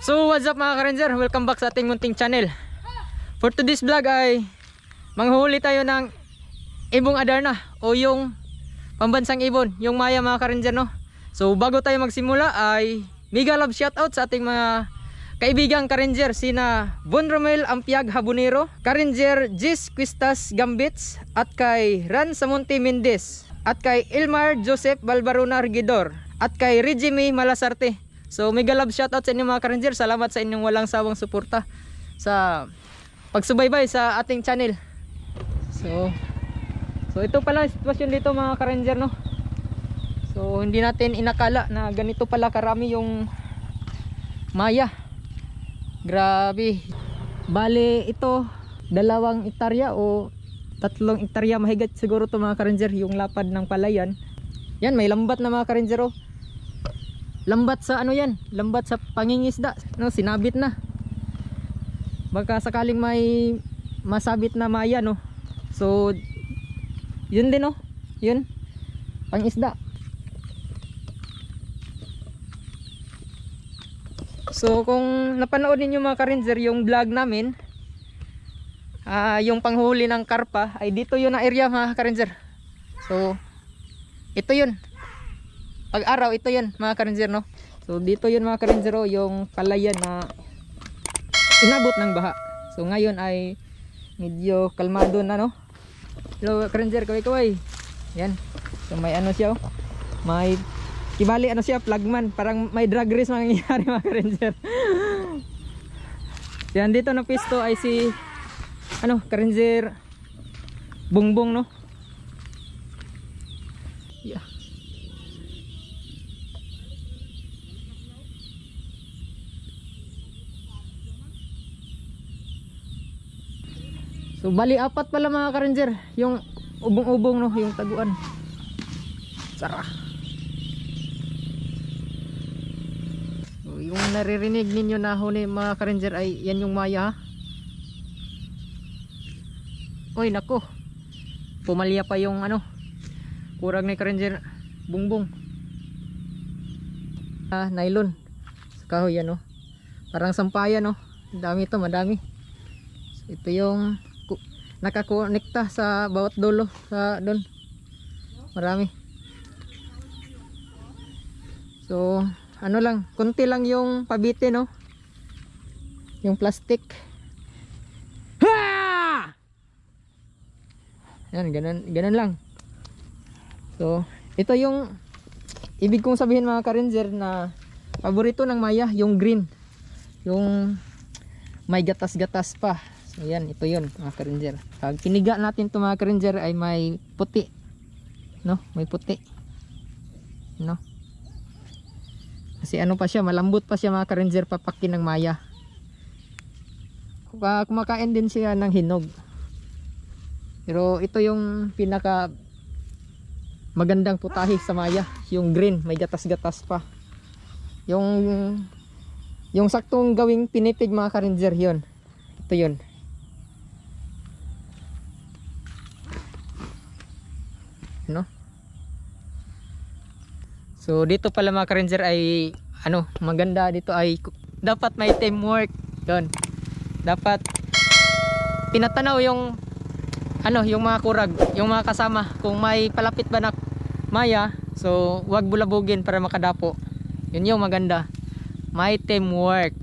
So what's up mga ka-ranger? Welcome back sa ating munting channel For today's vlog ay Manghuli tayo ng Ibong Adarna o yung Pambansang ibon, yung maya mga ka-ranger no So bago tayo magsimula ay Mega love shoutout sa ating mga Kaibigang ka-ranger sina Von Romel Ampiag Habonero Ka-ranger Gis Quistas Gambits At kay Ran Samonte Mendez At kay Ilmar Joseph Balbarona Rigidor At kay Regime Malasarte So mega love shoutout sa inyo mga ka Salamat sa inyong walang sawang suporta sa pagsubaybay sa ating channel. So So ito pala sitwasyon dito mga ka no. So hindi natin inakala na ganito pala karami yung maya. Grabe. Bale ito dalawang itarya o tatlong itarya mahigit siguro to mga ka yung lapad ng palayan. Yan may lambat na mga ka oh lambat sa ano yan lambat sa pangingisda no, sinabit na baka sakaling may masabit na maya no so yun din no yun pangisda so kung napanood ninyo mga karinzer yung vlog namin uh, yung panghuli ng karpa ay dito yun ang area mga karinzer so ito yun pag-araw ito yan mga karanger no so dito yun mga karanger oh, yung palayan na inabot ng baha so ngayon ay medyo kalmado na no hello karanger kaway kaway yan so may ano siya oh may kibali ano siya flagman parang may drag race mangyayari mga karanger yan dito na pisto ay si ano karanger bungbong no So bali apat pala mga karanger yung ubong-ubong no, yung taguan. Sara. So, yung naririnig ninyo na huni mga karanger ay yan yung maya. Oy nako. Pumalya pa yung ano. Kurang ni karanger bungbong. Ah, nylon. Sa kahoy ano. yan no. Parang sampayan no. Dami to, madami. So, ito yung nakakonekta sa bawat dulo sa doon marami so ano lang konti lang yung pabiti no yung plastic yan ganun, ganun lang so ito yung ibig kong sabihin mga karinger na paborito ng maya yung green yung may gatas gatas pa So yan, ito yun mga karinger. Pag kiniga natin ito mga karinger ay may puti. No? May puti. No? Kasi ano pa siya, malambot pa siya mga karinger papakin ng maya. Kumakain din siya ng hinog. Pero ito yung pinaka magandang putahe sa maya. Yung green, may gatas-gatas pa. Yung yung saktong gawing pinipig mga karinger yun. Ito yun. So dito pala mga ranger ay ano, maganda dito ay dapat may teamwork. 'Yon. Dapat pinatanaw yung ano, yung mga kurag, yung mga kasama kung may palapit ba na maya. So wag bulabugin para makadapo. 'Yun yung maganda. May teamwork.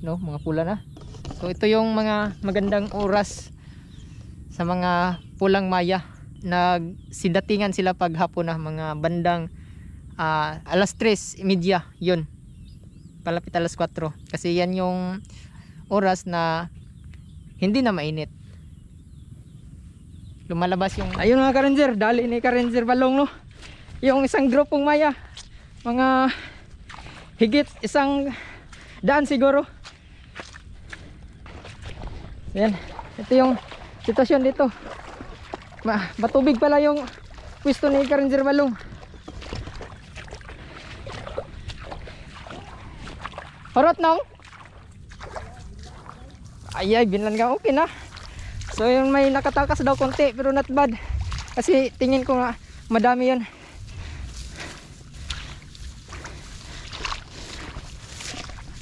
No, mga pula na. So ito yung mga magandang oras sa mga pulang maya nagsidatingan sila paghapon na mga bandang uh, alas 3 media yun palapit alas 4 kasi yan yung oras na hindi na mainit lumalabas yung ayun mga karanger dali ni karanger balong no yung isang grupong maya mga higit isang daan siguro yan ito yung sitwasyon dito Ma matubig pala yung pwesto ni Ranger Malung. Horot nong. Ayay, binlan ka okay na. So yung may nakatakas daw konti pero not bad. Kasi tingin ko na madami yun.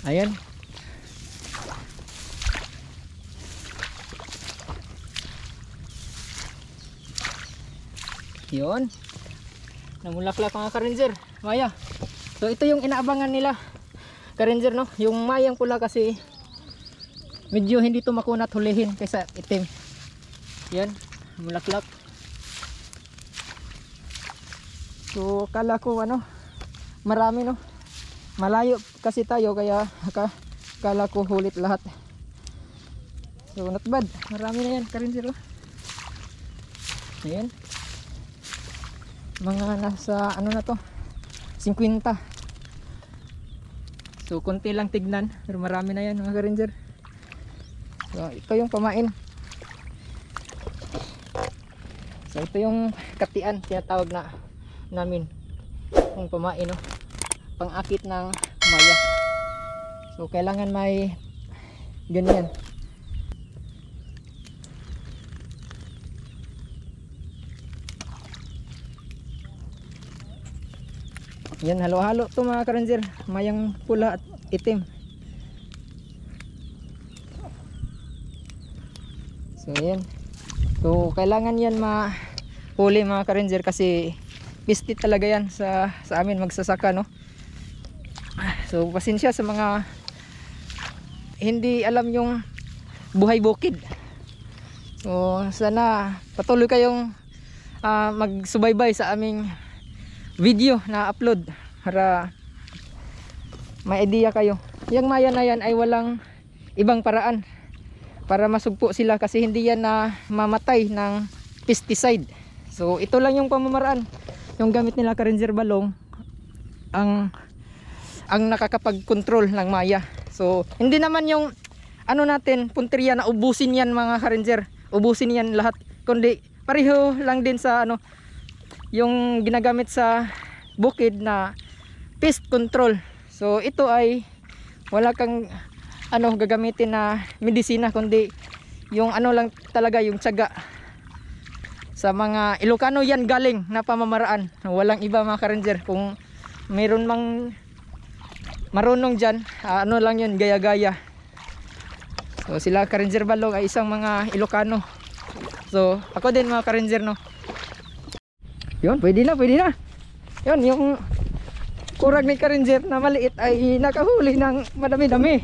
Ayan. Yun. Namulaklak mga ka-ranger. Maya. So ito yung inaabangan nila. Ka-ranger no. Yung mayang pula kasi medyo hindi tumakunat hulihin kaysa itim. Yan. Namulaklak. So kala ko ano marami no. Malayo kasi tayo kaya kala ko hulit lahat. So not bad. Marami na yan ka-ranger. No? Oh. Ayan mga nasa ano na to 50 so konti lang tignan pero marami na yan mga ranger so ito yung pamain so ito yung katian tinatawag na namin yung pamain no? pangakit ng maya so kailangan may ganyan Yan halo-halo to mga karanger. Mayang pula at itim. So yan. So kailangan yan ma mahuli mga karanger kasi pisti talaga yan sa, sa amin magsasaka no. So pasensya sa mga hindi alam yung buhay bukid. So sana patuloy kayong uh, magsubaybay sa aming video na upload para may idea kayo yung maya na yan ay walang ibang paraan para masugpo sila kasi hindi yan na mamatay ng pesticide so ito lang yung pamamaraan yung gamit nila karinger balong ang ang nakakapag-control ng maya so hindi naman yung ano natin punteriya na ubusin yan mga karinger ubusin yan lahat kundi pareho lang din sa ano yung ginagamit sa bukid na pest control so ito ay wala kang ano gagamitin na medisina kundi yung ano lang talaga yung tsaga sa mga Ilocano yan galing na pamamaraan walang iba mga karanger kung mayroon mang marunong diyan, ah, ano lang yun gaya gaya so sila ranger balog ay isang mga Ilocano so ako din mga ranger no yun, pwede na, pwede na. Yun, yung kurag ni Karinger na maliit ay nakahuli ng madami-dami.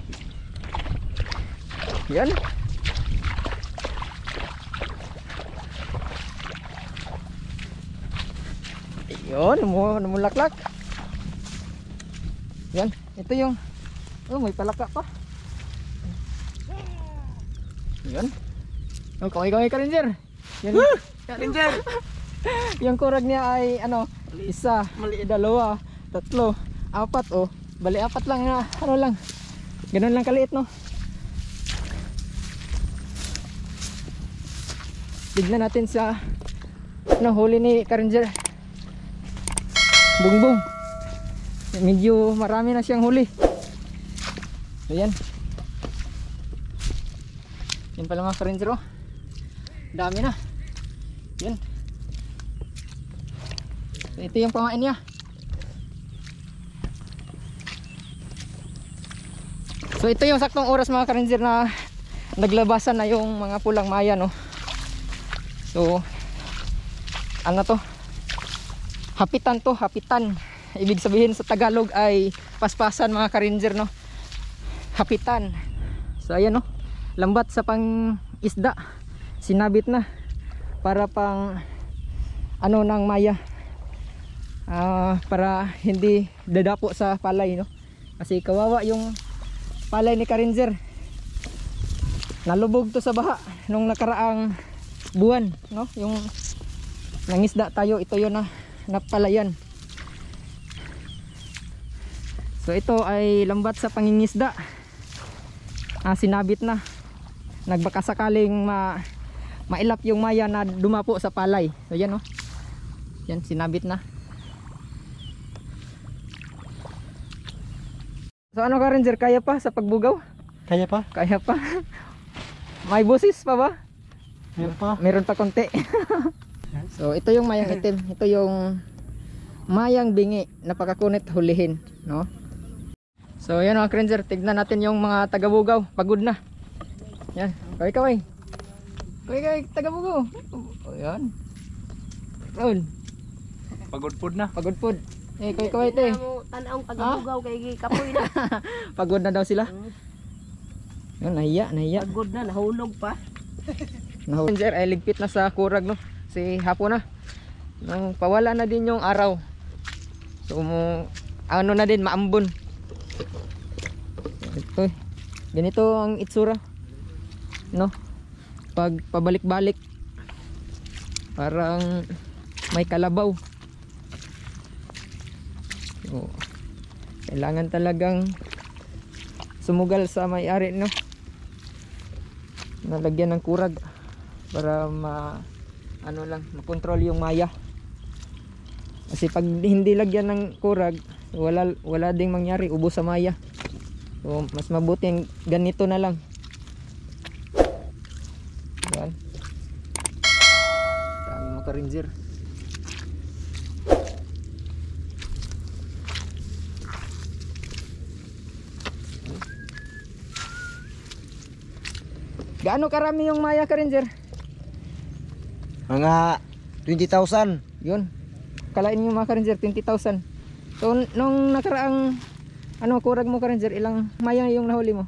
Yan. Yun, namulaklak. Yan, ito yung Oh, may palaka pa. Yan. Oh, kaway-kaway ka, Yan. Woo! Ranger! yung kurag niya ay ano, maliit. isa, maliit. dalawa, tatlo, apat oh. Bali apat lang na ah, ano lang. Ganun lang kaliit no. Tignan natin sa ano, huli ni bung bung Medyo marami na siyang huli. Ayan. Yan pala mga Karanger oh. Dami na. Yan. Ito yung pamain niya. So ito yung saktong oras mga karanger na naglabasan na yung mga pulang maya no. So ano to? Hapitan to, hapitan. Ibig sabihin sa Tagalog ay paspasan mga karanger no. Hapitan. So ayan no. Lambat sa pang isda. Sinabit na para pang ano ng maya uh, para hindi dadapo sa palay no kasi kawawa yung palay ni Karinzer nalubog to sa baha nung nakaraang buwan no yung nangisda tayo ito yun na napalayan so ito ay lambat sa pangingisda ah, sinabit na nagbaka sakaling ma mailap yung maya na dumapo sa palay so yan no yan sinabit na So ano ka ranger, kaya pa sa pagbugaw? Kaya pa? Kaya pa. May busis pa ba? Meron pa. Meron pa konti. so ito yung mayang itim, ito yung mayang bingi, napakakunit hulihin, no? So yan mga ranger, tignan natin yung mga tagabugaw, pagod na. Yan, kaway kaway. Kaway kaway, tagabugaw. O yan. Roll. Pagod pod na. Pagod pod. Eh, kay kaway te. Eh. Tanawang tagabugaw kay kapoy na. Pagod na daw sila. Hmm. Yun, nahiya, nahiya. Pagod na, nahulog pa. nahulog. Sir, ay ligpit na sa kurag no. Si hapon na. Nang pawala na din yung araw. So, mo, ano na din, maambon. Ito, eh. ganito ang itsura. No? Pag pabalik-balik. Parang may kalabaw. Oh. Kailangan talagang sumugal sa may-ari no. Nalagyan ng kurag para ma ano lang, makontrol yung maya. Kasi pag hindi lagyan ng kurag, wala wala ding mangyari ubos sa maya. So, mas mabuting ganito na lang. Yan. Dami mo ka ranger. Gaano karami yung maya ka rin, sir? Mga 20,000. Yun. Kalain niyo mga ka rin, 20,000. So, nung nakaraang ano, kurag mo ka rin, ilang maya yung nahuli mo?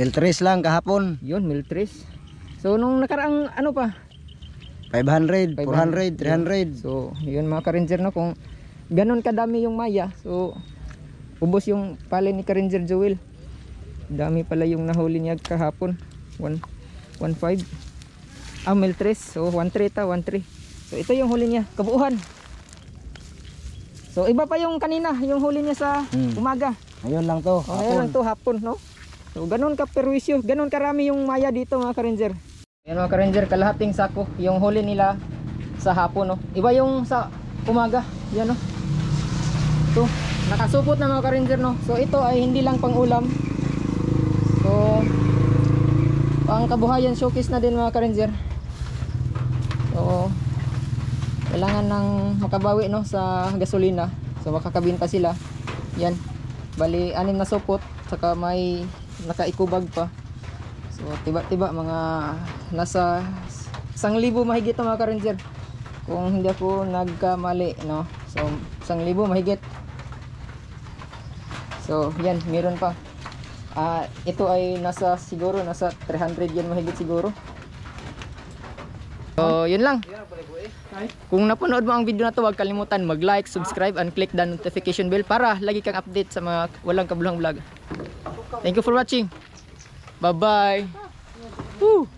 Miltres lang kahapon. Yun, miltres. So, nung nakaraang ano pa? 500, 400, 300. So, yun mga ka rin, no, kung ganun kadami yung maya, so, ubos yung pala ni ka rin, sir, Dami pala yung nahuli niya kahapon. One. 1.5 ah miltres so 1.3 1.3 so ito yung huli niya kabuuhan so iba pa yung kanina yung huli niya sa hmm. umaga ngayon lang to oh, ngayon lang to hapon no so ganun ka perwisyo ganun karami yung maya dito mga karanger yan mga karanger kalahating sako yung huli nila sa hapon no iba yung sa umaga yan no to nakasupot na mga karanger no so ito ay hindi lang pang ulam ang kabuhayan showcase na din mga ka-ranger so kailangan ng makabawi no sa gasolina so makakabinta sila yan bali anim na supot saka may nakaikubag pa so tiba-tiba mga nasa 1,000 mahigit mga ka-ranger kung hindi ako nagkamali no so 1,000 mahigit so yan meron pa Ah, ito ay nasa siguro nasa 300 yan mahigit siguro. So, ah. yun lang. Eh. Kung napanood mo ang video na to, huwag kalimutan mag-like, subscribe, and click the notification bell para lagi kang update sa mga walang kabuluhang vlog. Thank you for watching. Bye-bye. Ah. Woo!